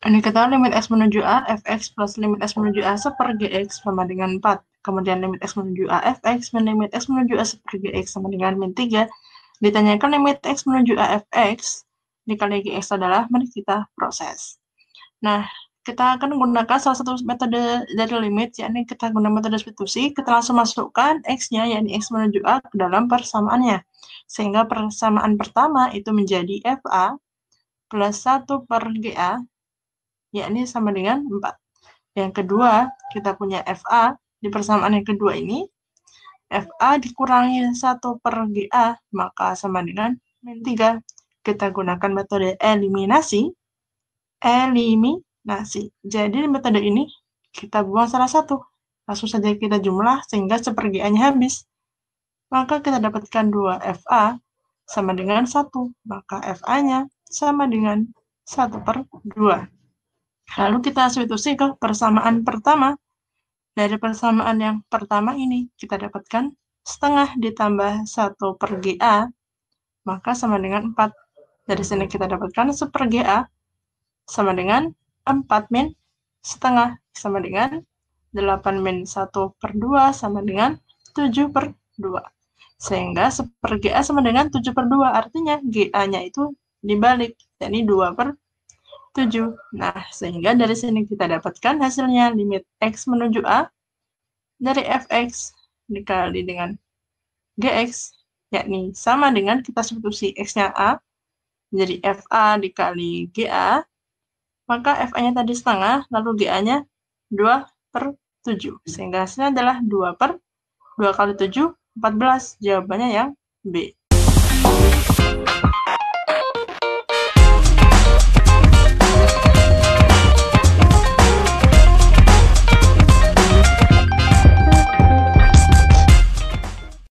Ini kata limit X menuju A, Fx plus limit X menuju A seper Gx sama dengan 4. Kemudian limit X menuju A, Fx, min limit X menuju A seper Gx sama dengan min 3. Ditanyakan limit X menuju A, Fx, dikali Gx adalah mari kita proses. Nah, kita akan menggunakan salah satu metode dari limit, yakni kita gunakan metode substitusi, kita langsung masukkan X-nya, yakni X menuju A, ke dalam persamaannya. Sehingga persamaan pertama itu menjadi FA plus 1 per GA yakni sama dengan 4. Yang kedua, kita punya FA. Di persamaan yang kedua ini, FA dikurangi 1 per GA, maka sama dengan min 3. Kita gunakan metode eliminasi. Eliminasi. Jadi metode ini, kita buang salah satu. Langsung saja kita jumlah sehingga sepergiannya habis. Maka kita dapatkan 2 FA sama dengan 1. Maka FA-nya sama dengan 1 per 2. Lalu kita substitusi ke persamaan pertama. Dari persamaan yang pertama ini, kita dapatkan setengah ditambah 1 per GA, maka sama dengan 4. Dari sini kita dapatkan 1 per GA sama dengan 4 min setengah, sama dengan 8 min 1 per 2, sama dengan 7 per 2. Sehingga 1 per GA sama dengan 7 per 2, artinya GA-nya itu dibalik, yakni 2 per 2. 7. Nah, sehingga dari sini kita dapatkan hasilnya limit X menuju A dari Fx dikali dengan Gx, yakni sama dengan kita substitusi X-nya A, menjadi FA dikali GA, maka FA-nya tadi setengah, lalu GA-nya 2 per 7. Sehingga hasilnya adalah 2 per 2 kali 7, 14. Jawabannya yang B.